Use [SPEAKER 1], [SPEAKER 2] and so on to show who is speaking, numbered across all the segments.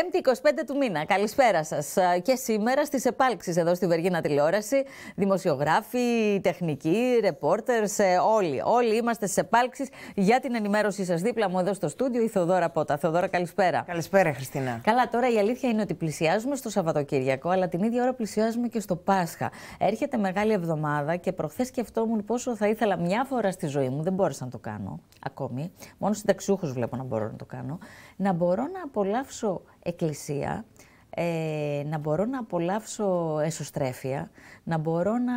[SPEAKER 1] Πέμπτη 25 του μήνα. Καλησπέρα σας. Και σήμερα στις επάλξεις εδώ στη Βεργίνα Τηλεόραση, δημοσιογράφοι, τεχνικοί, ρεπόρτερ, ε, όλοι. Όλοι είμαστε στις επάλξεις για την ενημέρωσή σας. Δίπλα μου εδώ στο στούντιο η Θοδόρα Πότα. Θοδόρα, καλησπέρα. Καλησπέρα, Χριστίνα. Καλά, τώρα η αλήθεια είναι ότι πλησιάζουμε στο Σαββατοκύριακο, αλλά την ίδια ώρα πλησιάζουμε και στο Πάσχα. Έρχεται μεγάλη εβδομάδα και προχθές σκεφτόμουν πόσο θα ήθελα μια φορά στη ζωή μου, δεν μπόρεσα να το κάνω ακόμη. Μόνο συνταξιούχου βλέπω να μπορώ να το κάνω. Να μπορώ να απολαύσω εκκλησία, ε, να μπορώ να απολαύσω εσωστρέφεια, να μπορώ να...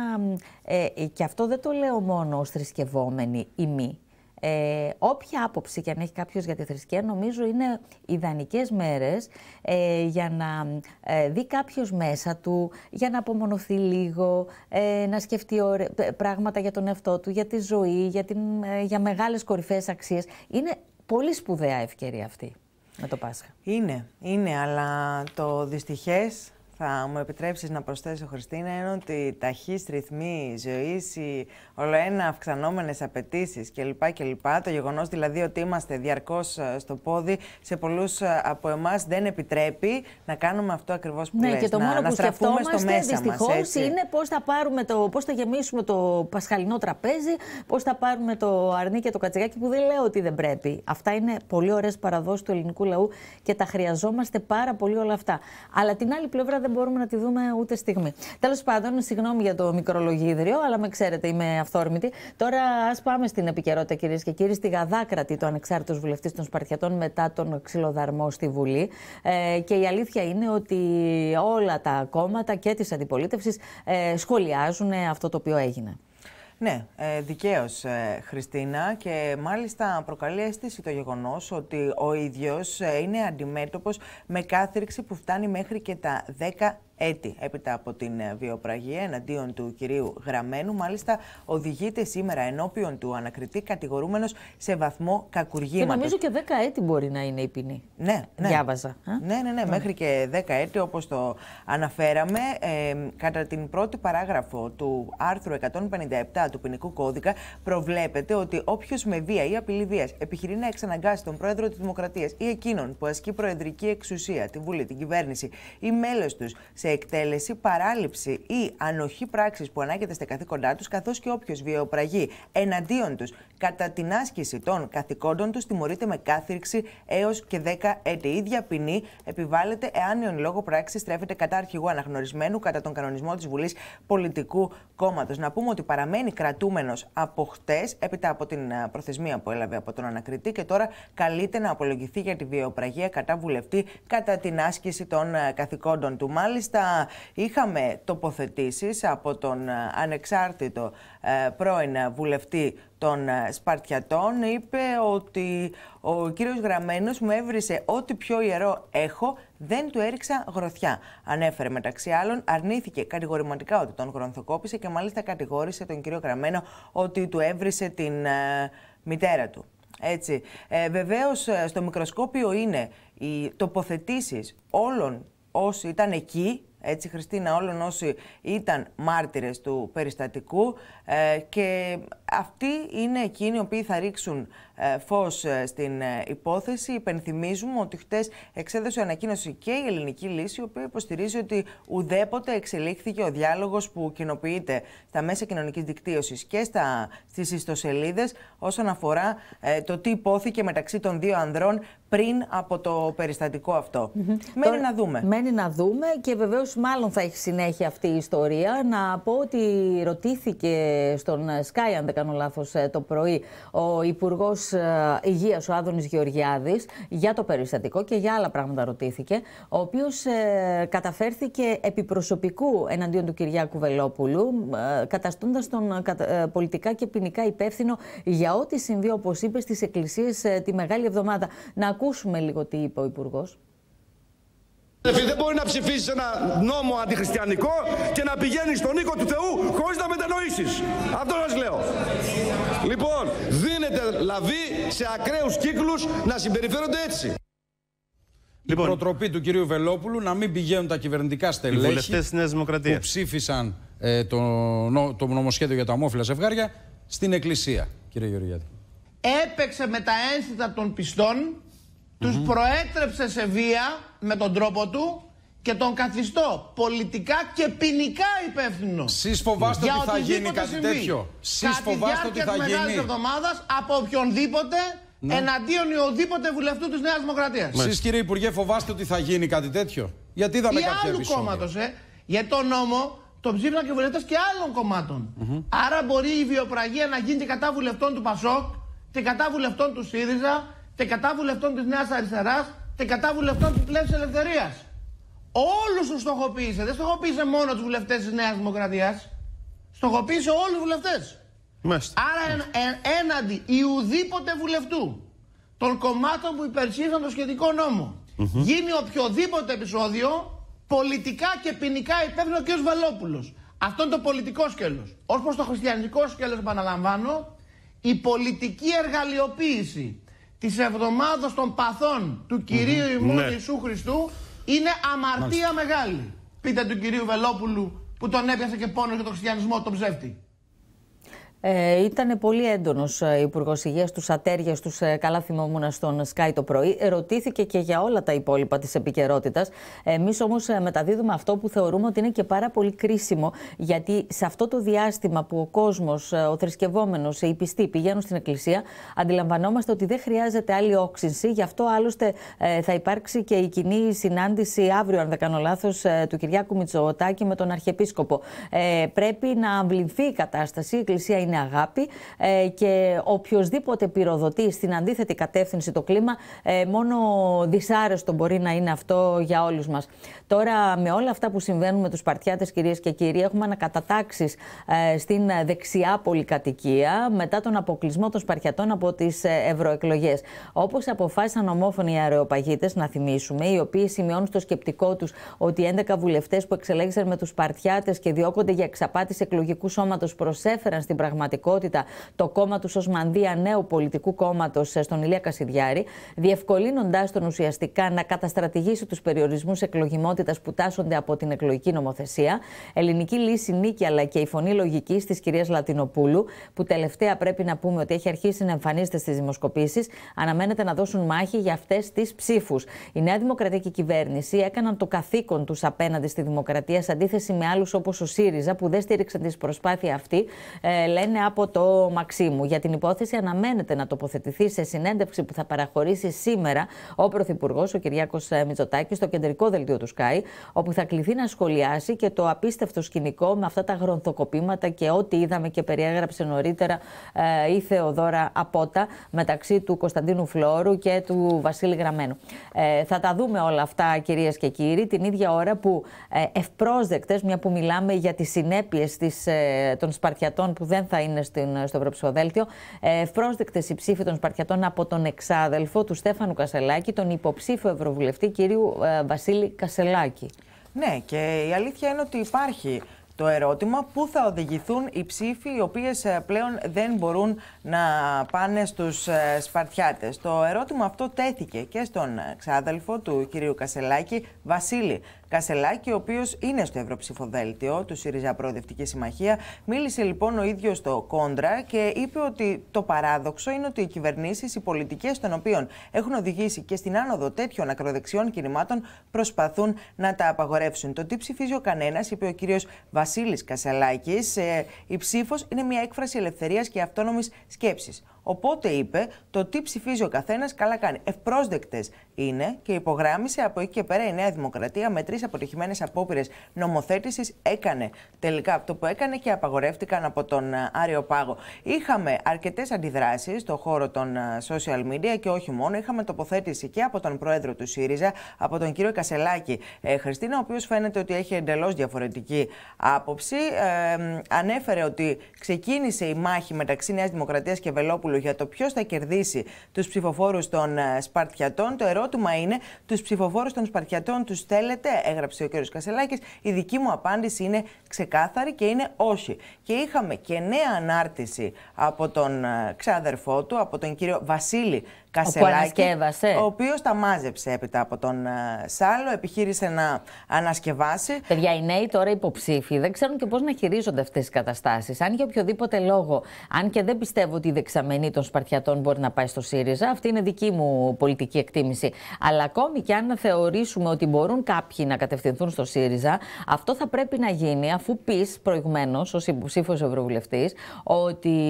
[SPEAKER 1] Ε, και αυτό δεν το λέω μόνο ως θρησκευόμενη ή μη. Ε, όποια άποψη και αν έχει κάποιος για τη θρησκεία, νομίζω είναι ιδανικές μέρες ε, για να δει κάποιος μέσα του, για να απομονωθεί λίγο, να σκεφτεί πράγματα για τον εαυτό του, για τη ζωή, για, την, για μεγάλες κορυφαίες αξίες. Είναι πολύ σπουδαία ευκαιρία αυτή με το
[SPEAKER 2] Πάσχα. Είναι, είναι, αλλά το δυστυχές θα μου επιτρέψεις να προσθέσω, Χριστίνα, είναι ότι ταχύς ταχύς ρυθμοί ζωής, οι ολοένα αυξανόμενες απαιτήσεις κλπ. κλπ. Το γεγονός δηλαδή ότι είμαστε διαρκώς ε, στο πόδι σε πολλούς ε, από εμάς δεν επιτρέπει να κάνουμε αυτό ακριβώς που ναι, λες. Και το να, μόνο να που στραφούμε στο μέσα δυστυχώς μας, έτσι.
[SPEAKER 1] είναι πώς θα, πάρουμε το, πώς θα γεμίσουμε το πασχαλινό τραπέζι, πώς θα πάρουμε το αρνί και το κατσικάκι που δεν λέω ότι δεν πρέπει. Αυτά είναι πολύ ωραίες παραδόσεις του ελληνικού λαού και τα χρειαζόμαστε πάρα πολύ όλα αυτά. Αλλά την άλλη πλευρά δεν μπορούμε να τη δούμε ούτε στιγμή. Τέλος πάντων, συγγνώμη για το μικρολογίδριο, αλλά με ξέρετε, είμαι αυθόρμητη. Τώρα, ας πάμε στην επικαιρότητα, κυρίες και κύριοι, στη Γαδάκρατη, το ανεξάρτητος βουλευτής των Σπαρτιατών μετά τον ξυλοδαρμό στη Βουλή. Ε, και η αλήθεια είναι ότι όλα τα κόμματα και της αντιπολίτευσης ε, σχολιάζουν αυτό το οποίο έγινε. Ναι, ε, δικαίως, ε,
[SPEAKER 2] Χριστίνα. Και μάλιστα προκαλεί αίσθηση το γεγονός ότι ο ίδιος ε, είναι αντιμέτωπος με κάθριξη που φτάνει μέχρι και τα 10 έτη έπειτα από την ε, βιοπραγία εναντίον του κυρίου Γραμμένου. Μάλιστα, οδηγείται σήμερα ενώπιον του ανακριτή κατηγορούμενος σε βαθμό κακουργήματο. Και νομίζω
[SPEAKER 1] και 10 έτη μπορεί να είναι η ποινή. Ναι, ναι.
[SPEAKER 2] Διάβαζα. Ναι, ναι, ναι, ναι, μέχρι και 10 έτη όπως το αναφέραμε. Ε, κατά την πρώτη παράγραφο του άρθρου 157 του ποινικού κώδικα προβλέπεται ότι όποιος με βία ή απειλή βίας επιχειρεί να εξαναγκάσει τον πρόεδρο της Δημοκρατίας ή εκείνον που ασκεί προεδρική εξουσία, τη Βουλή, την κυβέρνηση ή μέλος τους εκτέλεση, παράληψη ή ανοχή πράξης που ανάγεται στα καθήκοντά τους, καθώς και όποιος βιοπραγεί εναντίον τους κατά την άσκηση των καθηκόντων τους τιμωρείται με κάθριξη έως και 10 έτη. Η ίδια ποινή επιβάλλεται εάν η ονειλόγω πράξη στρέφεται κατά αρχηγού αναγνωρισμένου κατά τον κανονισμό της Βουλής Πολιτικού Κόμματος. Να πούμε ότι παραμένει κρατούμενος από χτες, έπειτα από την ε, προθεσμία που έλαβε από τον ανακριτή και τώρα καλείται να απολογηθεί για τη βιοπραγία κατά βουλευτή κατά την άσκηση των ε, καθηκόντων του. Μάλιστα, είχαμε τοποθετήσεις από τον ε, ανεξάρτητο πρώην βουλευτή των ε, Σπαρτιατών είπε ότι ο κύριος Γραμμένος μου έβρισε ό,τι πιο ιερό έχω, δεν του έριξα γροθιά. Ανέφερε μεταξύ άλλων, αρνήθηκε κατηγορηματικά ότι τον γρονθοκόπησε και μάλιστα κατηγόρησε τον κύριο Γραμμένο ότι του έβρισε την ε, μητέρα του. Έτσι. Ε, βεβαίως ε, στο μικροσκόπιο είναι οι τοποθετήσεις όλων όσοι ήταν εκεί έτσι, Χριστίνα, όλων όσοι ήταν μάρτυρες του περιστατικού ε, και αυτοί είναι εκείνοι οι οποίοι θα ρίξουν ε, φως ε, στην υπόθεση. Υπενθυμίζουμε ότι χτες εξέδωσε ανακοίνωση και η ελληνική λύση, η οποία υποστηρίζει ότι ουδέποτε εξελίχθηκε ο διάλογος που κοινοποιείται στα μέσα κοινωνικής δικτύωσης και στα, στις ιστοσελίδες όσον αφορά το τι υπόθηκε μεταξύ των δύο ανδρών πριν από το περιστατικό αυτό. Mm
[SPEAKER 1] Μένει να δούμε. Μένει να δούμε και βεβαίως μάλλον θα έχει συνέχεια αυτή η ιστορία. Να πω ότι ρωτήθηκε στον Sky, αν δεν κάνω λάθος, ε, το πρωί ο Υπουργός ε, Υγείας, ο Άδωνης Γεωργιάδης, για το περιστατικό και για άλλα πράγματα ρωτήθηκε. Ο οποίος ε, καταφέρθηκε επί προσωπικού εναντίον του Κυριάκου Βελόπουλου, καταστώντα τον πολιτικά και ποινικά υπεύθυνο για ό,τι συμβεί, όπως είπε, στις εκκλησίες τη Μεγάλη Εβδομάδα. Να ακούσουμε λίγο τι είπε ο Υπουργός.
[SPEAKER 3] Δεν μπορεί να ψηφίσεις ένα νόμο αντιχριστιανικό και να πηγαίνεις στον οίκο του Θεού χωρίς να μετανοήσεις. Αυτό σας λέω. Λοιπόν, δίνεται λαβή σε ακραίους κύκλους να συμπεριφέρονται έτσι. Λοιπόν, η προτροπή του κυρίου Βελόπουλου να μην πηγαίνουν τα κυβερνητικά στελέχη που
[SPEAKER 4] ψήφισαν ε, το, το νομοσχέδιο για τα ομόφυλα ζευγάρια στην Εκκλησία, κύριε Γεωργιάτη.
[SPEAKER 3] Έπαιξε με τα ένθετα των πιστών τους προέτρεψε σε βία με τον τρόπο του και τον καθιστώ πολιτικά και ποινικά υπεύθυνο. Σεις φοβάστε ότι θα γίνει κάτι συμβεί. τέτοιο. Σεις φοβάστε ότι θα γίνει. Κατά τη από οποιονδήποτε ναι. εναντίον οδήποτε βουλευτού της Νέας Δημοκρατίας. Εσείς κύριε Υπουργέ φοβάστε ότι θα γίνει κάτι τέτοιο. Γιατί είδαμε κάποια άλλου κόμματο. κόμματος, ε. για τον νόμο τον ψήφισαν και βουλευτές και άλλων κομμάτων. Άρα μπορεί η βιοπραγία να γίνει και κατά βουλευτών του Πασόκ και κατά βουλευτών του ΣΥΡΙΖΑ και κατά βουλευτών της Νέας Αριστεράς και κατά βουλευτών τη Πλεύσης Ελευθερίας. Όλους τους στοχοποίησε. Δεν στοχοποίησε μόνο τους βουλευτές της Νέας Δημοκρατίας. Στοχοποίησε όλους τους βουλευτές. Άρα εν, εν, έναντι ιουδήποτε βουλευτού των κομμάτων που υπερσύρθαν το σχετικό νόμο mm -hmm. γίνει οποιοδήποτε επεισόδιο πολιτικά και ποινικά υπεύθυνο ο κ. Βαλόπουλος. Αυτό είναι το πολιτικό σκέλος. Ως προς το χριστιανικό σκέλος, επαναλαμβάνω, η πολιτική εργαλειοποίηση της εβδομάδα των παθών του κυρίου mm Ιησού Χριστού είναι αμαρτία μεγάλη. Πείτε του κυρίου Βελόπουλου που τον έπιασε και πόνο για τον χριστιανισμό, τον ψεύτη.
[SPEAKER 1] Ε, ήταν πολύ έντονος ο ε, Υπουργός Υγείας τους Ατέρια, τους ε, καλά θυμόμουν στον ΣΚΑΙ το πρωί. Ρωτήθηκε και για όλα τα υπόλοιπα της επικαιρότητας. Εμείς όμως ε, μεταδίδουμε αυτό που θεωρούμε ότι είναι και πάρα πολύ κρίσιμο, γιατί σε αυτό το διάστημα που ο κόσμος, ε, ο θρησκευόμενος, οι πιστοί πηγαίνουν στην Εκκλησία, αντιλαμβανόμαστε ότι δεν χρειάζεται άλλη όξυνση. Γι' αυτό άλλωστε θα υπάρξει και η κοινή συνάντηση αύριο, αν δεν κάνω λάθος, του Κυριάκου Μητσοτάκη με τον Αρχιεπίσκοπο. πρέπει να αμβληθεί η κατάσταση. Η Εκκλησία είναι αγάπη ε, και οποιοδήποτε πυροδοτεί στην αντίθετη κατεύθυνση το κλίμα, ε, μόνο δυσάρεστο μπορεί να είναι αυτό για όλους μας. Τώρα, με όλα αυτά που συμβαίνουν με τους παρτιάτες, κυρίες και κύριοι, έχουμε ανακατατάξεις ε, στην δεξιά πολυκατοικία μετά τον αποκλεισμό των σπαρτιατών από τις ε, ευρωεκλογές. Όπως αποφάσισαν ομόφωνοι αεροπαγίτες, να θυμίσουμε, οι οποίοι σημειώνουν στο σκεπτικό τους ότι 11 βουλευτές που εξελέγησαν με τους παρτιάτε και διώκονται για εξαπάτηση εκλογικού σώματος προσέφεραν στην πραγματικότητα πραγματικότητα το κόμμα τους Σοσμανδία νέου πολιτικού κόμματος ε, στον Ηλία Κασιδιάρη, διευκολύνοντάς τον ουσιαστικά να καταστρατηγήσει τους περιορισμούς εκλογιμότητας που τάσσονται από την εκλογική νομοθεσία. Ελληνική λύση νίκη αλλά και η φωνή λογική της κυρίας Λατινοπούλου, που τελευταία πρέπει να πούμε ότι έχει αρχίσει να εμφανίζεται στις δημοσκοπήσεις, αναμένεται να δώσουν μάχη για αυτές τις ψήφους. Η Νέα Δημοκρατική Κυβέρνηση έκαναν το καθήκον τους απέναντι στη Δημοκρατία, σε αντίθεση με άλλους όπως ο ΣΥΡΙΖΑ, που δεν στήριξαν τη προσπάθεια αυτή, ε, λένε από το Μαξίμου. Για την υπόθεση αναμένεται να τοποθετηθεί σε συνέντευξη που θα παραχωρήσει σήμερα ο Πρωθυπουργός, ο Κυριάκος ε, Μητσοτάκης, στο κεντρικό δελτίο του ΣΚΑΙ, όπου θα κληθεί να σχολιάσει και το απίστευτο σκηνικό με αυτά τα γρονθοκοπήματα και ό,τι είδαμε και περιέγραψε νωρίτερα ε, η Θεοδόρα Απότα μεταξύ του Κωνσταντίνου Φλόρου και του Βασίλη Γραμμένου. Ε, θα τα δούμε όλα αυτά, κυρίες και κύριοι, την ίδια ώρα που ε, ευπρόσδεκτες, μια που μιλάμε για τις συνέπειες των Σπαρτιατών που δεν θα θα είναι στην, στο Ευρωψηφοδέλτιο. Ε, Ευπρόσδεκτες οι ψήφοι των Σπαρτιατών από τον εξάδελφο του Στέφανου Κασελάκη, τον υποψήφιο Ευρωβουλευτή κυρίου ε, Βασίλη Κασελάκη. Ναι, και η αλήθεια είναι ότι υπάρχει
[SPEAKER 2] το ερώτημα πού θα οδηγηθούν οι ψήφοι οι οποίες ε, πλέον δεν μπορούν να πάνε στους Σπαρτιάτες. Το ερώτημα αυτό τέθηκε και στον ξάδελφο του κυρίου Κασελάκη, Βασίλη Κασελάκη, ο οποίος είναι στο Ευρωψηφοδέλτιο του ΣΥΡΙΖΑ Προοδευτική Συμμαχία. Μίλησε λοιπόν ο ίδιος στο Κόντρα και είπε ότι το παράδοξο είναι ότι οι κυβερνήσεις, οι πολιτικές των οποίων έχουν οδηγήσει και στην άνοδο τέτοιων ακροδεξιών κινημάτων, προσπαθούν να τα απαγορεύσουν. Το τι ψηφίζει ο κανένας, είπε ο κύριος Βασίλης Κασελάκης, ε, η ψήφος είναι μια έκφραση ελευθερίας και αυτόνομης σκέψης. Οπότε είπε το τι ψηφίζει ο καθένας, καλά κάνει. Ευπρόσδεκτες είναι και υπογράμμισε από εκεί και πέρα η Νέα Δημοκρατία με τρεις αποτυχημένες απόπειρες νομοθέτησης. Έκανε τελικά αυτό που έκανε και απαγορεύτηκαν από τον ε, Άριο Πάγο. Είχαμε αρκετές αντιδράσεις στον χώρο των ε, social media και όχι μόνο. Είχαμε τοποθέτηση και από τον πρόεδρο του ΣΥΡΙΖΑ, από τον κύριο Κασελάκη ε, Χριστίνα, ο οποίος φαίνεται ότι έχει εντελώς διαφορετική άποψη. Ε, ανέφερε ότι ξεκίνησε η μάχη μεταξύ Νέας Δημοκρατίας και Βελόπουλου για το ποιος θα κερδίσει τους ψηφοφόρους των ε, Σπαρτιατών. Το ερώτημα είναι: Τους ψηφοφόρους των Σπαρτιατών τους θέλετε, έγραψε ο κ. Κασελάκης. Η δική μου απάντηση είναι ξεκάθαρη και είναι όχι. Και είχαμε και νέα ανάρτηση από τον ε, ξάδερφό του, από τον κύριο Βασίλη Κασελάκη, ο, οποίος τα μάζεψε έπειτα από
[SPEAKER 1] τον ε, Σάλλο, επιχείρησε να ανασκευάσει. Παιδιά, οι νέοι τώρα υποψήφοι δεν ξέρουν και πώς να χειρίζονται αυτές τις καταστάσεις. Αν για οποιοδήποτε λόγο, αν και δεν πιστεύω ότι η δεξαμενή των Σπαρτιατών μπορεί να πάει στο ΣΥΡΙΖΑ, αυτή είναι δική μου πολιτική εκτίμηση. Αλλά ακόμη και αν θεωρήσουμε ότι μπορούν κάποιοι να κατευθυνθούν στο ΣΥΡΙΖΑ, αυτό θα πρέπει να γίνει αφού πεις προηγουμένως ως υποψήφιος Ευρωβουλευτής ότι,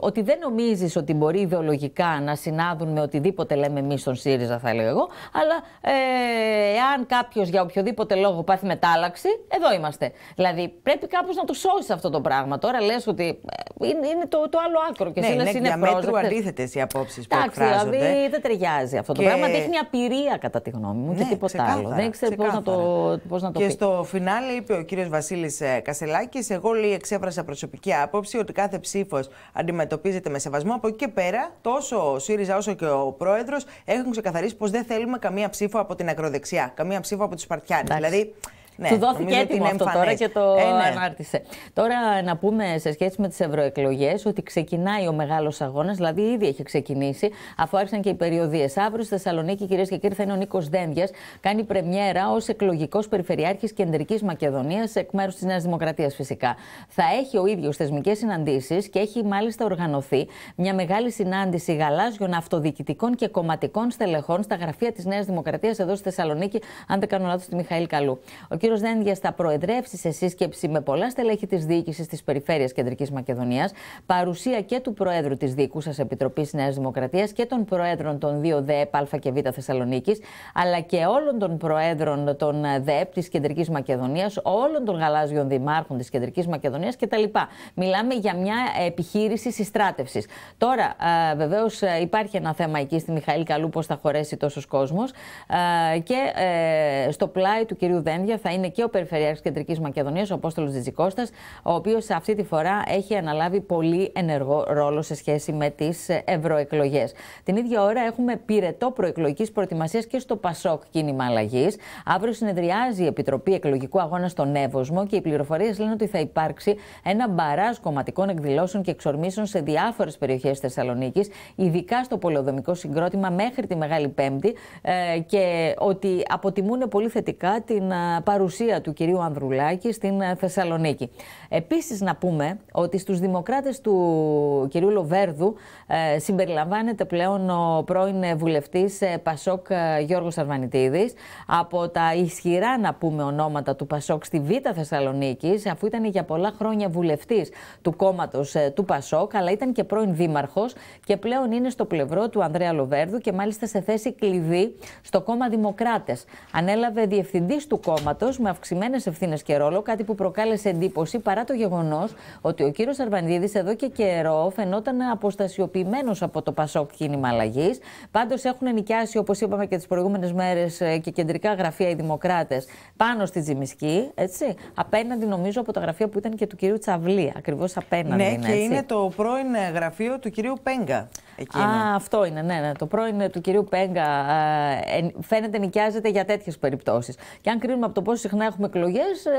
[SPEAKER 1] ότι δεν νομίζεις ότι μπορεί ιδεολογικά να συνάδουν με οτιδήποτε λέμε εμείς στον ΣΥΡΙΖΑ, θα λέω εγώ. Αλλά ε, εάν κάποιος για οποιοδήποτε λόγο πάθει μετάλλαξη, εδώ είμαστε. Δηλαδή πρέπει κάπως να το σώσεις αυτό το πράγμα. Τώρα λες ότι ε, είναι, είναι το, το άλλο άκρο και ναι, είναι, είναι διαμέτρου αντίθετες οι απόψεις που εκφράζονται. Δηλαδή δεν ταιριάζει αυτό το πράγμα. Δείχνει απειρία κατά τη γνώμη μου ναι, και τίποτα ξεκάθαρα, άλλο. Δεν
[SPEAKER 2] ξέρω πώς να το, πώς να το και πει. Και στο φινάλε είπε ο κύριος Βασίλης ε, Κασελάκης, εγώ λέει εξέφρασα προσωπική άποψη ότι κάθε ψήφος αντιμετωπίζεται με σεβασμό. Από εκεί και πέρα, τόσο ο ΣΥΡΙΖΑ όσο και ο ο πρόεδρος έχουν ξεκαθαρίσει πως δεν θέλουμε καμία ψήφο από την ακροδεξιά, καμία ψήφο από τους Σπαρτιάνε. Δηλαδή, ναι, Του δόθηκε έτοιμο αυτό τώρα και το ε, ναι.
[SPEAKER 1] ανάρτησε. Τώρα να πούμε σε σχέση με τις ευρωεκλογές ότι ξεκινάει ο μεγάλος αγώνας, δηλαδή ήδη έχει ξεκινήσει, αφού άρχισαν και οι περιοδίες. Αύριο στη Θεσσαλονίκη, κυρίες και κύριοι, θα είναι ο Νίκος Δένδιας. Κάνει πρεμιέρα ως εκλογικός περιφερειάρχης Κεντρικής Μακεδονίας, εκ μέρους της Νέας Δημοκρατίας φυσικά. Θα έχει ο ίδιος θεσμικές συναντήσεις και έχει μάλιστα οργανωθεί μια μεγάλη συνάντηση γαλάζιων αυτοδιοικητικών και κομματικών στελεχών στα γραφεία της Νέας Δημοκρατίας εδώ στη Θεσσαλονίκη, αν δεν κάνω λάθος, τη Μιχαήλ Καλού κύριο Δένδια θα προεδρεύσει σε σύσκεψη με πολλά στελέχη της διοίκησης της Περιφέρειας Κεντρικής Μακεδονίας, παρουσία και του Προέδρου της Διοικούσας Επιτροπής Νέας Δημοκρατίας και των Προέδρων των δύο ΔΕΠ Α και Β Θεσσαλονίκης, αλλά και όλων των Προέδρων των ΔΕΠ της Κεντρικής Μακεδονίας, όλων των γαλάζιων δημάρχων της Κεντρικής Μακεδονίας κτλ. Μιλάμε για μια επιχείρηση συστράτευσης. Τώρα, βεβαίω, υπάρχει ένα θέμα εκεί στη Μιχαήλ Καλού πώς θα χωρέσει τόσος κόσμος και ε, στο πλάι του κυρίου Δένδια θα είναι και ο Περιφερειάρχης Κεντρικής Μακεδονίας, ο Απόστολος Τζιτζικώστας, ο οποίος αυτή τη φορά έχει αναλάβει πολύ ενεργό ρόλο σε σχέση με τις ευρωεκλογές. Την ίδια ώρα έχουμε πυρετό προεκλογικής προετοιμασίας και στο Πασόκ κίνημα αλλαγής. Αύριο συνεδριάζει η Επιτροπή Εκλογικού Αγώνα στον Εύωσμο και οι πληροφορίες λένε ότι θα υπάρξει ένα μπαράζ κομματικών εκδηλώσεων και εξορμήσεων σε διάφορες περιοχές τη Θεσσαλονίκης, ειδικά στο πολεοδομικό συγκρότημα μέχρι τη Μεγάλη Πέμπτη ε, και ότι αποτιμούν πολύ θετικά την ε, παρουσία παρουσία του κυρίου Ανδρουλάκη στην ε, Θεσσαλονίκη. Επίσης να πούμε ότι στους δημοκράτες του κυρίου Λοβέρδου ε, συμπεριλαμβάνεται πλέον ο πρώην βουλευτής ε, Πασόκ Γιώργος Αρβανιτίδης. Από τα ισχυρά να πούμε ονόματα του Πασόκ στη Β' Θεσσαλονίκη, αφού ήταν για πολλά χρόνια βουλευτής του κόμματος του Πασόκ, αλλά ήταν και πρώην δήμαρχος και πλέον είναι στο πλευρό του Ανδρέα Λοβέρδου και μάλιστα σε θέση κλειδί στο κόμμα Δημοκράτες. Ανέλαβε διευθυντής του κόμματος με αυξημένες ευθύνες και ρόλο, κάτι που προκάλεσε εντύπωση παρά το γεγονός ότι ο κύριος Αρβανίδη εδώ και καιρό φαινόταν αποστασιοποιημένος από το Πασόκ κίνημα αλλαγής. Πάντως έχουν νοικιάσει, όπως είπαμε και τις προηγούμενες μέρες, ε, και κεντρικά γραφεία οι Δημοκράτες πάνω στη Τζιμισκή. Έτσι, απέναντι, νομίζω, από τα γραφεία που ήταν και του κυρίου Τσαβλή. Ακριβώς απέναντι. Ναι, και είναι το πρώην ε, γραφείο του κυρίου Πέγκα. Α, αυτό είναι, ναι, ναι. Το πρώην ε, του κυρίου Πέγκα ε, φαίνεται νοικιάζεται για τέτοιες περιπτώσεις. Και αν κρίνουμε από το πώς συχνά έχουμε εκλογές. Ε,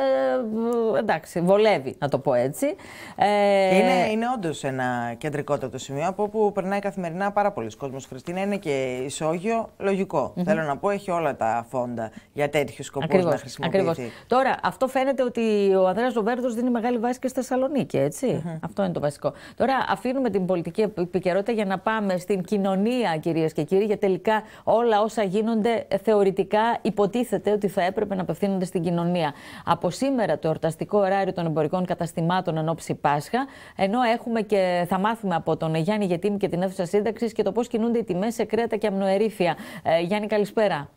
[SPEAKER 1] ε, εντάξει, βολεύει, να το πω έτσι. Ε, είναι είναι όντως ένα κεντρικότατο σημείο από όπου περνάει
[SPEAKER 2] καθημερινά πάρα πολλοί κόσμος. Χριστίνα είναι και ισόγειο, λογικό. Mm Θέλω να πω, έχει όλα τα
[SPEAKER 1] φόντα για τέτοιους σκοπούς να χρησιμοποιηθεί. Ακριβώς. Τώρα, αυτό φαίνεται ότι ο Ανδρέας Ζοβέρδο δίνει μεγάλη βάση και στη Θεσσαλονίκη, έτσι. Αυτό είναι το βασικό. Τώρα, αφήνουμε την πολιτική επικαιρότητα για να πάμε στην κοινωνία, κυρίες και κύριοι, γιατί τελικά όλα όσα γίνονται ε, θεωρητικά υποτίθεται ότι θα έπρεπε να απευθύνονται στην στην κοινωνία. Από σήμερα το εορταστικό ωράριο των εμπορικών καταστημάτων εν ώψη Πάσχα, ενώ έχουμε και θα μάθουμε από τον Γιάννη Γετίμ και την αίθουσα σύνταξης και το πώς κινούνται οι τιμές σε κρέατα και αμνοερήφια. Ε, Γιάννη, καλησπέρα.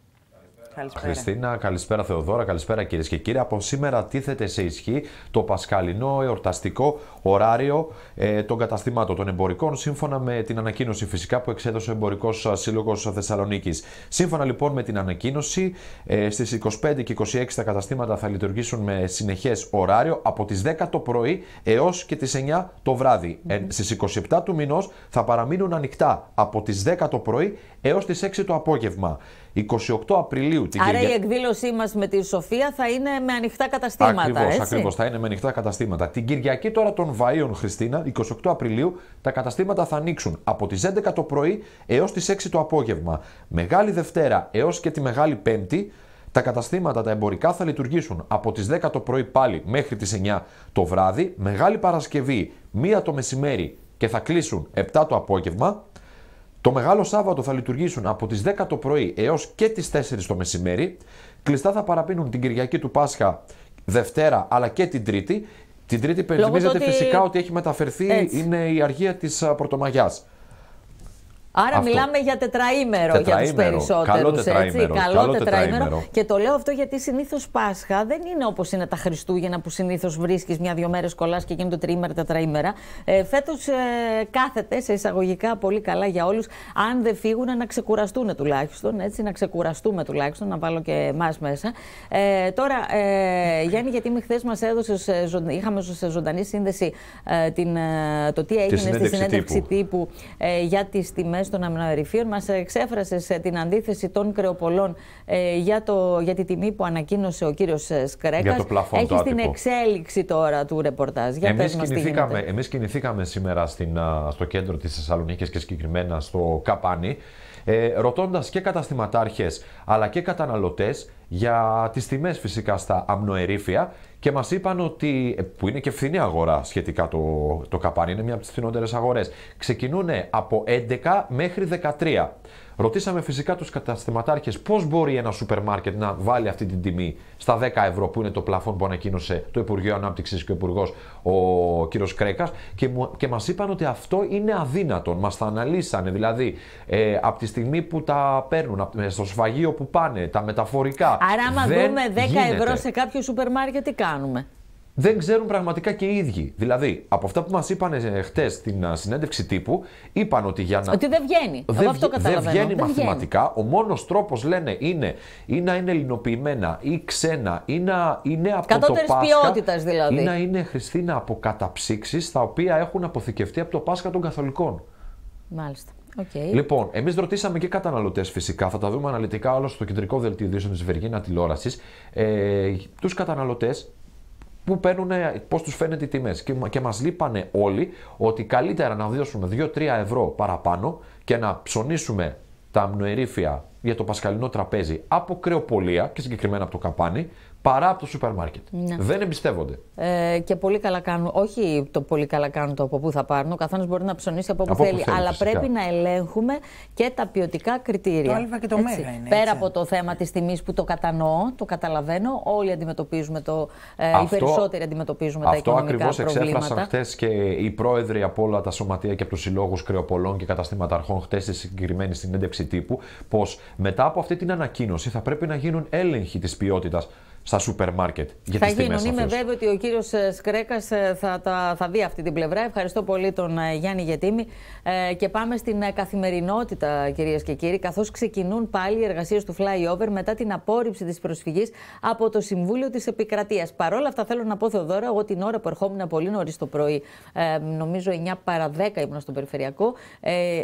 [SPEAKER 4] Καλησπέρα. Χριστίνα, καλησπέρα Θεοδόρα, καλησπέρα κυρίες και κύριοι. Από σήμερα τίθεται σε ισχύ το πασκαλινό εορταστικό ωράριο ε, των καταστημάτων των εμπορικών, σύμφωνα με την ανακοίνωση φυσικά που εξέδωσε ο Εμπορικός Σύλλογος Θεσσαλονίκης. Σύμφωνα λοιπόν με την ανακοίνωση, ε, στις 25 και 26 τα καταστήματα θα λειτουργήσουν με συνεχές ωράριο από τις 10 το πρωί έως και τις 9 το βράδυ. Ε, στι 27 του μηνός θα παραμείνουν ανοιχτά από τις 10 το πρωί έως τις 6 το απόγευμα. 28 Απριλίου την Άρα Κυριακή. η
[SPEAKER 1] εκδήλωσή μας με τη Σοφία θα είναι με ανοιχτά καταστήματα. Ακριβώς,
[SPEAKER 4] Θα είναι με ανοιχτά καταστήματα. Την Κυριακή τώρα των Βαΐων Χριστίνα, 28 Απριλίου, τα καταστήματα θα ανοίξουν από τις 11 το πρωί έως τις 6 το απόγευμα. Μεγάλη Δευτέρα έως και τη Μεγάλη Πέμπτη. Τα καταστήματα τα εμπορικά θα λειτουργήσουν από τις 10 το πρωί πάλι μέχρι τις 9 το βράδυ, Μεγάλη Παρασκευή 1 το μεσημέρι και θα κλείσουν 7 το απόγευμα. Το Μεγάλο Σάββατο θα λειτουργήσουν από τις 10 το πρωί έως και τις 4 το μεσημέρι. Κλειστά θα παραπίνουν την Κυριακή του Πάσχα, Δευτέρα αλλά και την Τρίτη. Την Τρίτη υπενθυμίζεται φυσικά ότι έχει μεταφερθεί, είναι η αργία της Πρωτομαγιάς.
[SPEAKER 1] Άρα μιλάμε για τετραήμερο, για τους περισσότερους. Καλό, τετραήμερο. καλό, τετραήμερο. Και το λέω αυτό γιατί συνήθως Πάσχα δεν είναι όπως είναι τα Χριστούγεννα που συνήθως βρίσκεις μια-δύο μέρες κολλάς και γίνονται τριήμερα, τετραήμερα. Ε, Φέτος ε, κάθεται σε εισαγωγικά πολύ καλά για όλους. Αν δεν φύγουν, να ξεκουραστούν τουλάχιστον. Έτσι, να ξεκουραστούμε τουλάχιστον, να βάλω και εμάς μέσα. Ε, τώρα, ε, Γιάννη, γιατί με χθες μας έδωσες, ε, είχαμε σε ζωντανή σύνδεση ε, την, το τι έγινε στη συνέντευξη τύπου, τύπου ε, για τις τιμές μέσα των αμυνοερηφίων. Μας ε, εξέφρασες ε, την αντίθεση των κρεοπολών ε, για, το, για τη τιμή που ανακοίνωσε ο κύριος Σκρέκας. Για το Έχει την εξέλιξη τώρα του ρεπορτάζ. Για εμείς, κινηθήκαμε,
[SPEAKER 4] εμείς κινηθήκαμε σήμερα στην, στο κέντρο της Θεσσαλονίκης και συγκεκριμένα στο Καπάνι, ε, ρωτώντας και καταστηματάρχες αλλά και καταναλωτές για τις τιμές φυσικά στα αμνοερήφια και μας είπαν ότι, ε, που είναι και φθηνή αγορά σχετικά το, το καπάνι, είναι μια από τις φθηνότερες αγορές, ξεκινούν από 11 μέχρι 13. Ρωτήσαμε φυσικά τους καταστηματάρχες πώς μπορεί ένα σούπερ μάρκετ να βάλει αυτή την τιμή στα 10 ευρώ που είναι το πλαφόν που ανακοίνωσε το Υπουργείο Ανάπτυξης και ο Υπουργός ο κ. Κρέκας και, μου, μας είπαν ότι αυτό είναι αδύνατο. Μας τα αναλύσανε δηλαδή ε, από τη στιγμή που τα παίρνουν, ε, στο σφαγείο που πάνε, τα μεταφορικά, Άρα, άμα δούμε 10 γίνεται. ευρώ σε
[SPEAKER 1] κάποιο σούπερ μάρκετ, τι κάνουμε.
[SPEAKER 4] Δεν ξέρουν πραγματικά και οι ίδιοι. Δηλαδή, από αυτά που μας είπαν ε, χτες στην ε, συνέντευξη τύπου, είπαν ότι για να. Ότι
[SPEAKER 1] δεν βγαίνει. Δεν, βγαίνει μαθηματικά.
[SPEAKER 4] Ο μόνος τρόπος, λένε, είναι ή να είναι ελληνοποιημένα ή ξένα ή να είναι από Κατώτερης το Πάσχα. ποιότητας
[SPEAKER 1] δηλαδή. Ή να είναι
[SPEAKER 4] Χριστίνα από καταψύξει τα οποία έχουν αποθηκευτεί από το Πάσχα των Καθολικών.
[SPEAKER 1] Μάλιστα. Okay.
[SPEAKER 4] Λοιπόν, εμείς ρωτήσαμε και καταναλωτές φυσικά, θα τα δούμε αναλυτικά όλο στο κεντρικό δελτίο ειδήσεων της Βεργίνα τηλεόρασης. Ε, τους καταναλωτές που παίρνουν, πώς τους φαίνεται οι τιμές. Και, και μας λείπανε όλοι ότι καλύτερα να δώσουμε 2-3 ευρώ παραπάνω και να ψωνίσουμε τα αμνοερήφια για το πασχαλινό τραπέζι από κρεοπολία και συγκεκριμένα από το καπάνι, παρά από το σούπερ μάρκετ. Ναι. Δεν εμπιστεύονται.
[SPEAKER 1] Ε, και πολύ καλά κάνουν. Όχι το πολύ καλά κάνουν το από πού θα πάρουν. Ο καθένας μπορεί να ψωνίσει από, από θέλει, που θέλει. αλλά φυσικά. πρέπει να ψωνισει απο όπου θελει θελει αλλα φυσικα πρεπει να ελεγχουμε και τα ποιοτικά κριτήρια. Το α και το μέγα είναι. Πέρα από το θέμα της τιμής που το κατανοώ, το καταλαβαίνω. Όλοι αντιμετωπίζουμε το. Ε, αυτό, οι περισσότεροι αντιμετωπίζουμε αυτό τα οικονομικά Αυτό ακριβώ εξέφρασαν χθες
[SPEAKER 4] και οι πρόεδροι από όλα τα σωματεία και από τους συλλόγους κρεοπολών και αρχών, χθες στη συγκεκριμένη συνέντευξη τύπου πως μετά από αυτή την ανακοίνωση θα πρέπει να γίνουν έλεγχοι της ποιότητας στα σούπερ μάρκετ. Για θα γίνουν. Είμαι βέβαιο
[SPEAKER 1] ότι ο κύριος ε, Σκρέκας ε, θα, θα, δει αυτή την πλευρά. Ευχαριστώ πολύ τον ε, Γιάννη Γετήμη. Ε, και πάμε στην καθημερινότητα, κυρίες και κύριοι, καθώς ξεκινούν πάλι οι εργασίες του Flyover μετά την απόρριψη της προσφυγής από το Συμβούλιο της Επικρατείας. Παρόλα αυτά, θέλω να πω, Θεοδόρα, εγώ την ώρα που ερχόμουν πολύ νωρίς το πρωί, νομίζω 9 παρα 10 ήμουν στον Περιφερειακό,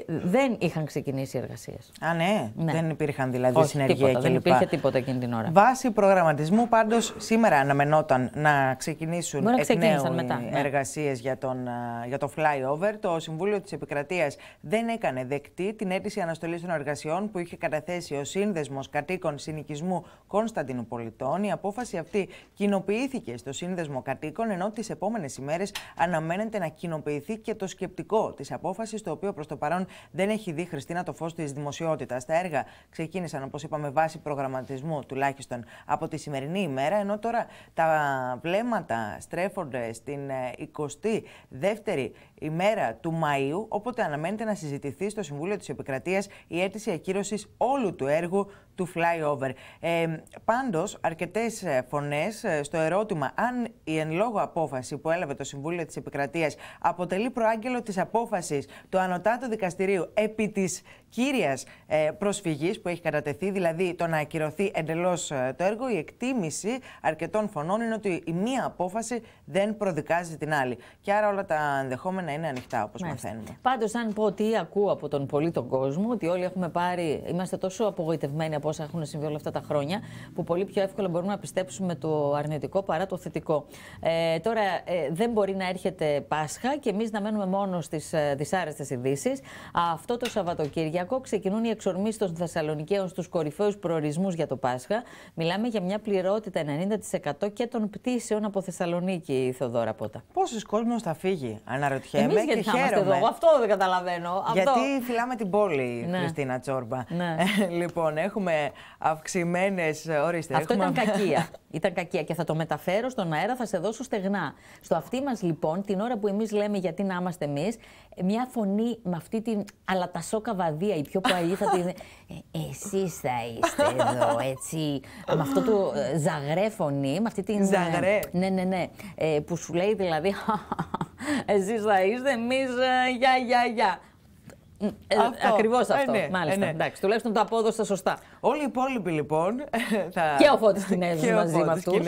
[SPEAKER 1] δεν είχαν ξεκινήσει οι εργασίες. Α, ναι. ναι. Δεν
[SPEAKER 2] υπήρχαν δηλαδή Όχι, συνεργεία Δεν υπήρχε τίποτα εκείνη την ώρα. Βάσει προγραμματισμού πάντως σήμερα αναμενόταν να ξεκινήσουν εκ νέου οι ναι. εργασίες για, τον, για το flyover. Το Συμβούλιο της Επικρατείας δεν έκανε δεκτή την αίτηση αναστολής των εργασιών που είχε καταθέσει ο σύνδεσμος Κατοίκων Συνοικισμού Κωνσταντινούπολιτών. Η απόφαση αυτή κοινοποιήθηκε στο Σύνδεσμο Κατοίκων, ενώ τις επόμενες ημέρες αναμένεται να κοινοποιηθεί και το σκεπτικό της απόφασης, το οποίο προς το παρόν δεν έχει δει Χριστίνα το φως της δημοσιότητας. Τα έργα ξεκίνησαν, όπως είπαμε, βάσει προγραμματισμού τουλάχιστον από τη σημερινή ημέρα, ενώ τώρα τα βλέμματα στρέφονται στην 22η ε, ημέρα του Μαΐου, οπότε αναμένεται να συζητηθεί στο Συμβούλιο της Επικρατείας η αίτηση ακύρωσης όλου του έργου του flyover. Ε, πάντως, αρκετές ε, φωνές ε, στο ερώτημα αν η εν λόγω απόφαση που έλαβε το Συμβούλιο της Επικρατείας αποτελεί προάγγελο της απόφασης του Ανωτάτου Δικαστηρίου επί της κύριας ε, προσφυγής που έχει κατατεθεί, δηλαδή το να ακυρωθεί εντελώς ε, το έργο, η εκτίμηση αρκετών φωνών είναι ότι η μία απόφαση δεν προδικάζει
[SPEAKER 1] την άλλη. Και άρα όλα τα ενδεχόμενα είναι ανοιχτά, όπως μαθαίνουμε. Πάντως, αν πω ότι ακούω από τον πολύ τον κόσμο, ότι όλοι έχουμε πάρει, είμαστε τόσο απογοητευμένοι από όσα έχουν συμβεί όλα αυτά τα χρόνια, που πολύ πιο εύκολα μπορούμε να πιστέψουμε το αρνητικό παρά το θετικό. Ε, τώρα, ε, δεν μπορεί να έρχεται Πάσχα και εμείς να μένουμε μόνο στις ε, δυσάρεστες ειδήσεις. Αυτό το Σαββατοκύριακο. Κυριακό ξεκινούν οι εξορμήσεις των Θεσσαλονικαίων στους κορυφαίους προορισμούς για το Πάσχα. Μιλάμε για μια πληρότητα 90% και των πτήσεων από Θεσσαλονίκη, Θεοδόρα Πότα. Πόσος κόσμος θα φύγει, αναρωτιέμαι. Εμείς γιατί και θα χαίρομαι. Εδώ. Αυτό δεν καταλαβαίνω. Γιατί
[SPEAKER 2] φυλάμε την πόλη, ναι. Χριστίνα Τσόρμπα. Ναι. Ε, λοιπόν, έχουμε αυξημένες. Ορίστε. Αυτό έχουμε... ήταν κακία.
[SPEAKER 1] Ήταν κακία και θα το μεταφέρω στον αέρα, θα σε δώσω στεγνά. Στο αυτή μας λοιπόν, την ώρα που εμείς λέμε γιατί να είμαστε εμείς, μια φωνή με αυτή την βαδία η πιο παλιά θα την. Ε, Εσείς θα είστε εδώ, έτσι. με αυτό το ε, ζαγρέφωνη, με αυτή την. Ε, ζαγρέ. Ναι, ναι, ναι. Που σου λέει δηλαδή. Εσείς θα είστε, εμείς. Γεια, γεια, γεια. Ε, ακριβώς Ακριβώς ε, αυτό. ναι, Μάλιστα. Ε, ναι. Εντάξει, τουλάχιστον το απόδοσα σωστά. Όλοι οι υπόλοιποι λοιπόν.
[SPEAKER 2] Θα... Και ο Φώτης Κινέζος μαζί με αυτούς.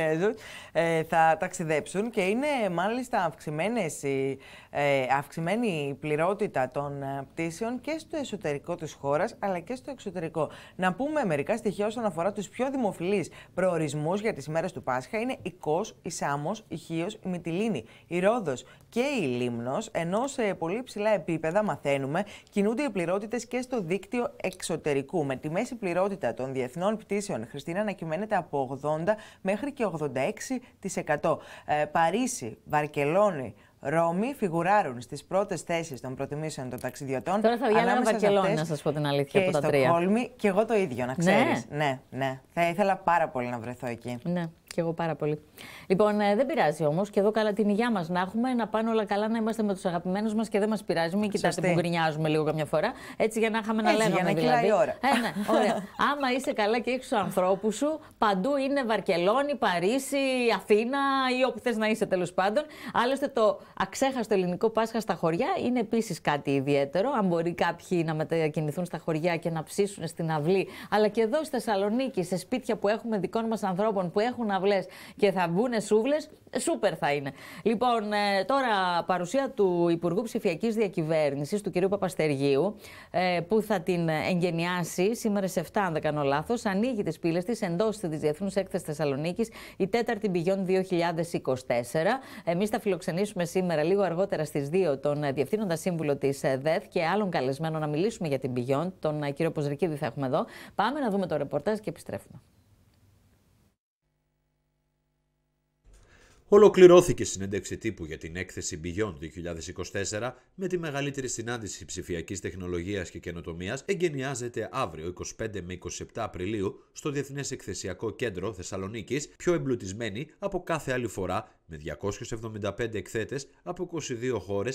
[SPEAKER 2] Ε, θα ταξιδέψουν και είναι μάλιστα ε, αυξημένη η πληρότητα των πτήσεων και στο εσωτερικό της χώρας αλλά και στο εξωτερικό. Να πούμε μερικά στοιχεία όσον αφορά τους πιο δημοφιλείς προορισμούς για τις μέρες του Πάσχα. Είναι η η Σάμος, η Χίος, η η Ρόδος, και η λίμνος, ενώ σε πολύ ψηλά επίπεδα μαθαίνουμε κινούνται οι πληρότητες και στο δίκτυο εξωτερικού. Με τη μέση πληρότητα των διεθνών πτήσεων, Χριστίνα, ανακυμαίνεται από 80 μέχρι και 86%. Ε, Παρίσι, Βαρκελόνη, Ρώμη φιγουράρουν στις πρώτες θέσεις των προτιμήσεων των ταξιδιωτών. Τώρα θα βγάλω ένα να σας πω την αλήθεια από τα τρία.
[SPEAKER 1] Και εγώ το ίδιο, να ναι. ξέρεις. Ναι. ναι, Θα ήθελα πάρα πολύ να βρεθώ εκεί. Ναι και εγώ πάρα πολύ. Λοιπόν, ε, δεν πειράζει όμως και εδώ καλά την υγειά μας να έχουμε, να πάνε όλα καλά, να είμαστε με τους αγαπημένους μας και δεν μας πειράζει. Μην κοιτάτε που γκρινιάζουμε λίγο καμιά φορά. Έτσι για να είχαμε να λέμε. Για να δηλαδή. ώρα. Ε, ναι, ωραία. Άμα είσαι καλά και έχεις τους ανθρώπους σου, παντού είναι Βαρκελόνη, Παρίσι, Αθήνα ή όπου θες να είσαι τέλος πάντων. Άλλωστε το αξέχαστο ελληνικό Πάσχα στα χωριά είναι επίσης κάτι ιδιαίτερο. Αν μπορεί κάποιοι να μετακινηθούν στα χωριά και να ψήσουν στην αυλή, αλλά και εδώ στη Θεσσαλονίκη, σε σπίτια που έχουμε δικών μας ανθρώπων που έχουν αυλή αυλέ και θα μπουν σούβλε, σούπερ θα είναι. Λοιπόν, ε, τώρα παρουσία του Υπουργού Ψηφιακής Διακυβέρνησης, του κυρίου Παπαστεργίου, ε, που θα την εγγενιάσει σήμερα σε 7, αν δεν κάνω λάθος, ανοίγει τις πύλες της εντός της Διεθνούς Έκθεσης Θεσσαλονίκης, η τέταρτη Μπιγιόν 2024. Εμείς θα φιλοξενήσουμε σήμερα λίγο αργότερα στις 2 τον Διευθύνοντα Σύμβουλο της ε, ΔΕΘ και άλλων καλεσμένο να μιλήσουμε για την Μπιγιόν, τον κύριο Ποζρικίδη θα έχουμε εδώ. Πάμε να δούμε το ρεπορτάζ και επιστρέφουμε.
[SPEAKER 4] Ολοκληρώθηκε η συνέντευξη τύπου για την έκθεση Beyond 2024 με τη μεγαλύτερη συνάντηση ψηφιακής τεχνολογίας και καινοτομίας εγκαινιάζεται αύριο 25 με 27 Απριλίου στο Διεθνές Εκθεσιακό Κέντρο Θεσσαλονίκης, πιο εμπλουτισμένη από κάθε άλλη φορά με 275 εκθέτέ από 22 χώρε,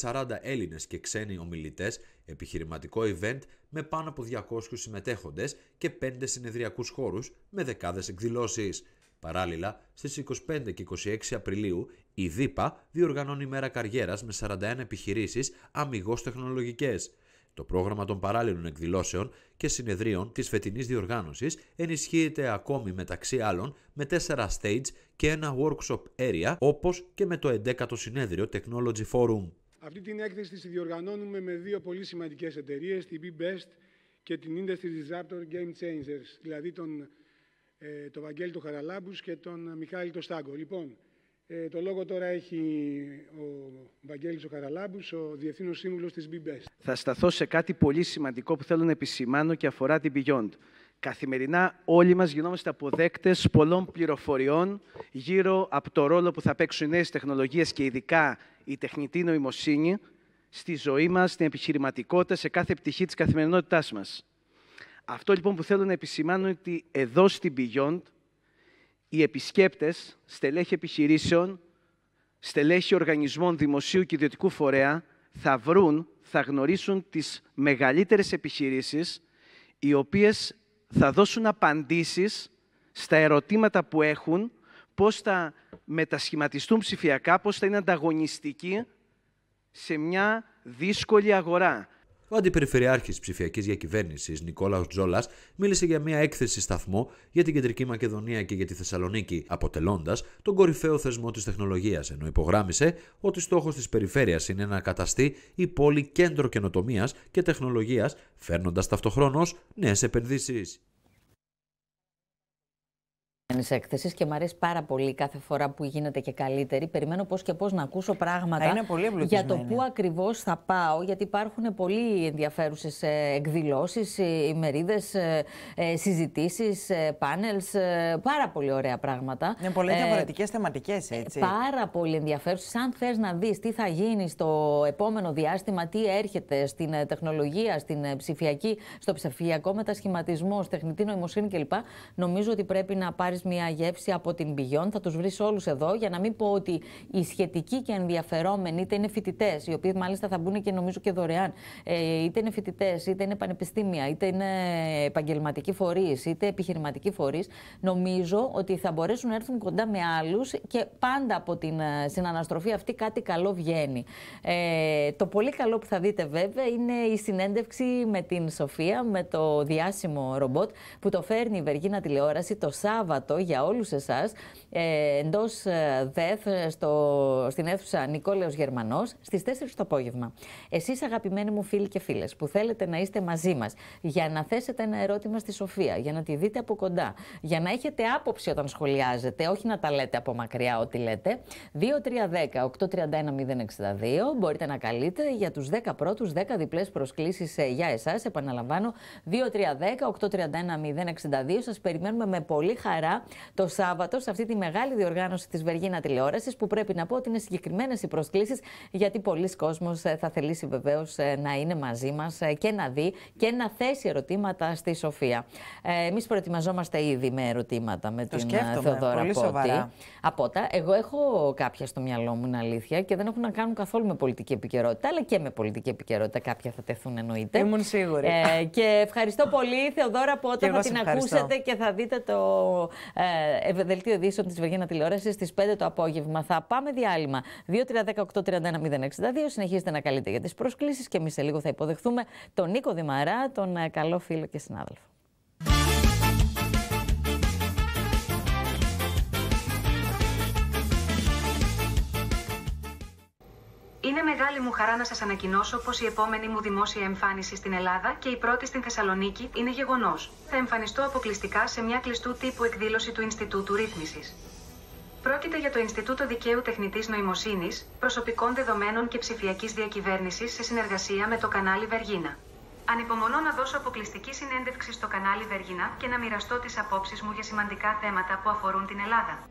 [SPEAKER 4] 440 Έλληνες και ξένοι ομιλητές, επιχειρηματικό event με πάνω από 200 συμμετέχοντες και 5 συνεδριακούς χώρους με δεκάδες εκδηλώσεις. Παράλληλα, στις 25 και 26 Απριλίου η ΔΥΠΑ διοργανώνει μέρα καριέρας με 41 επιχειρήσεις αμυγός τεχνολογικές. Το πρόγραμμα των παράλληλων εκδηλώσεων και συνεδρίων της φετινής διοργάνωσης ενισχύεται ακόμη μεταξύ άλλων με τέσσερα stage και ένα workshop area όπως και με το 11ο συνέδριο Technology Forum.
[SPEAKER 3] Αυτή την έκθεση τη διοργανώνουμε με δύο πολύ σημαντικές εταιρείες, την B-Best και την Industry Disruptor Game Changers, δηλαδή τον ε, τον Βαγγέλη του Χαραλάμπους και τον Μιχάλη του Στάγκο. Λοιπόν, ε, το λόγο τώρα έχει ο Βαγγέλης ο Χαραλάμπους, ο Διευθύνος Σύμβουλος της BBS. Θα σταθώ σε κάτι πολύ σημαντικό που θέλω να επισημάνω και αφορά την Beyond. Καθημερινά όλοι μας γινόμαστε αποδέκτες πολλών πληροφοριών γύρω από το ρόλο που θα παίξουν οι νέες τεχνολογίες και ειδικά η τεχνητή νοημοσύνη στη ζωή μας, στην επιχειρηματικότητα, σε κάθε πτυχή της καθημερινότητάς μας. Αυτό λοιπόν που θέλω να επισημάνω είναι ότι εδώ στην Beyond οι επισκέπτες, στελέχη επιχειρήσεων, στελέχη οργανισμών δημοσίου και ιδιωτικού φορέα θα βρουν, θα γνωρίσουν τις μεγαλύτερες επιχειρήσεις οι οποίες θα δώσουν απαντήσεις στα ερωτήματα που έχουν, πώς θα μετασχηματιστούν ψηφιακά, πώς θα είναι ανταγωνιστικοί σε μια δύσκολη αγορά. Ο
[SPEAKER 4] αντιπεριφερειάρχης ψηφιακής διακυβέρνησης Νικόλαος Τζόλας μίλησε για μια έκθεση σταθμό για την Κεντρική Μακεδονία και για τη Θεσσαλονίκη, αποτελώντας τον κορυφαίο θεσμό της τεχνολογίας, ενώ υπογράμισε ότι στόχος της περιφέρειας είναι να καταστεί η πόλη κέντρο καινοτομίας και τεχνολογίας, φέρνοντας ταυτοχρόνως νέες επενδύσεις
[SPEAKER 1] και μου αρέσει πάρα πολύ κάθε φορά που γίνεται και καλύτερη. Περιμένω πώς και πώς να ακούσω πράγματα για το πού ακριβώς θα πάω, γιατί υπάρχουν πολύ ενδιαφέρουσες ε, εκδηλώσεις, ε, ημερίδες, ε, συζητήσει, πάνελ. Πάρα πολύ ωραία πράγματα. Είναι πολλέ διαφορετικέ ε, θεματικέ, έτσι. Πάρα πολύ ενδιαφέρουσες. Αν θες να δεις τι θα γίνει στο επόμενο διάστημα, τι έρχεται στην τεχνολογία, στην ψηφιακή, στο ψηφιακό μετασχηματισμό, τεχνητή νοημοσύνη κλπ., νομίζω ότι πρέπει να πάρεις μια γεύση από την πηγιόν, θα τους βρεις όλους εδώ. Για να μην πω ότι οι σχετικοί και ενδιαφερόμενοι, είτε είναι φοιτητές, οι οποίοι μάλιστα θα μπουν και νομίζω και δωρεάν, ε, είτε είναι φοιτητές, είτε είναι πανεπιστήμια, είτε είναι επαγγελματικοί φορείς, είτε επιχειρηματικοί φορείς, νομίζω ότι θα μπορέσουν να έρθουν κοντά με άλλους και πάντα από την ε, συναναστροφή αυτή κάτι καλό βγαίνει. Ε, το πολύ καλό που θα δείτε βέβαια είναι η συνέντευξη με την Σοφία, με το διάσημο ρομπότ που το φέρνει η Βεργίνα τηλεόραση το Σάββατο για όλους εσάς ε, εντός ε, ΔΕΘ στο, στην αίθουσα Νικόλεος Γερμανός, στις 4 το απόγευμα. Εσείς, αγαπημένοι μου φίλοι και φίλες. που θέλετε να είστε μαζί μας. για να θέσετε ένα ερώτημα στη Σοφία, για να τη δείτε από κοντά, για να έχετε άποψη όταν σχολιάζετε, όχι να τα λέτε από μακριά ό,τι ότι λέτε. λέτε, 2310-831-062 μπορείτε να καλείτε για τους 10 πρώτου 10 διπλές προσκλήσεις ε, για εσα επαναλαμβανω επαναλαμβάνω. επαναλαμβάνω 2310-831-062 σας περιμένουμε με πολύ χαρά το Σάββατο σε αυτή την μεγάλη διοργάνωση της Βεργίνα τηλεόρασης, που πρέπει να πω ότι είναι συγκεκριμένες οι προσκλήσεις, γιατί πολλοί κόσμοι ε, θα θελήσει βεβαίως ε, να είναι μαζί μας ε, και να δει και να θέσει ερωτήματα στη Σοφία. Εμείς προετοιμαζόμαστε ήδη με ερωτήματα με το την Θεοδόρα Πότη. Απότα, εγώ έχω κάποια στο μυαλό μου, είναι αλήθεια, και δεν έχουν να κάνουν καθόλου με πολιτική επικαιρότητα, αλλά και με πολιτική επικαιρότητα. Κάποια θα τεθούν εννοείται. Ήμουν σίγουρη. και ευχαριστώ πολύ, Θεοδόρα Πότα. Θα την ακούσετε και θα δείτε το ε, δελτίο τη Βεργίνα Τηλεόρασης στις 5 το απόγευμα. Θα πάμε διάλειμμα. 2-3-18-31-062. Συνεχίζετε να καλείτε για τις προσκλήσεις και εμείς σε λίγο θα υποδεχθούμε τον Νίκο Δημαρά, τον ε, καλό φίλο και συνάδελφο. Είναι μεγάλη μου χαρά να σας ανακοινώσω πως η επόμενη μου δημόσια εμφάνιση
[SPEAKER 2] στην Ελλάδα και η πρώτη στην Θεσσαλονίκη είναι γεγονός. Θα εμφανιστώ αποκλειστικά σε μια κλειστού τύπου εκδήλωση του Ινστιτούτου Ρύθμισης. Πρόκειται για το Ινστιτούτο Δικαίου Τεχνητής Νοημοσύνης,
[SPEAKER 1] Προσωπικών Δεδομένων και Ψηφιακής Διακυβέρνησης σε συνεργασία με το κανάλι Βεργίνα. Ανυπομονώ να δώσω αποκλειστική συνέντευξη στο κανάλι Βεργίνα και να μοιραστώ τις απόψεις μου για σημαντικά θέματα που αφορούν την Ελλάδα.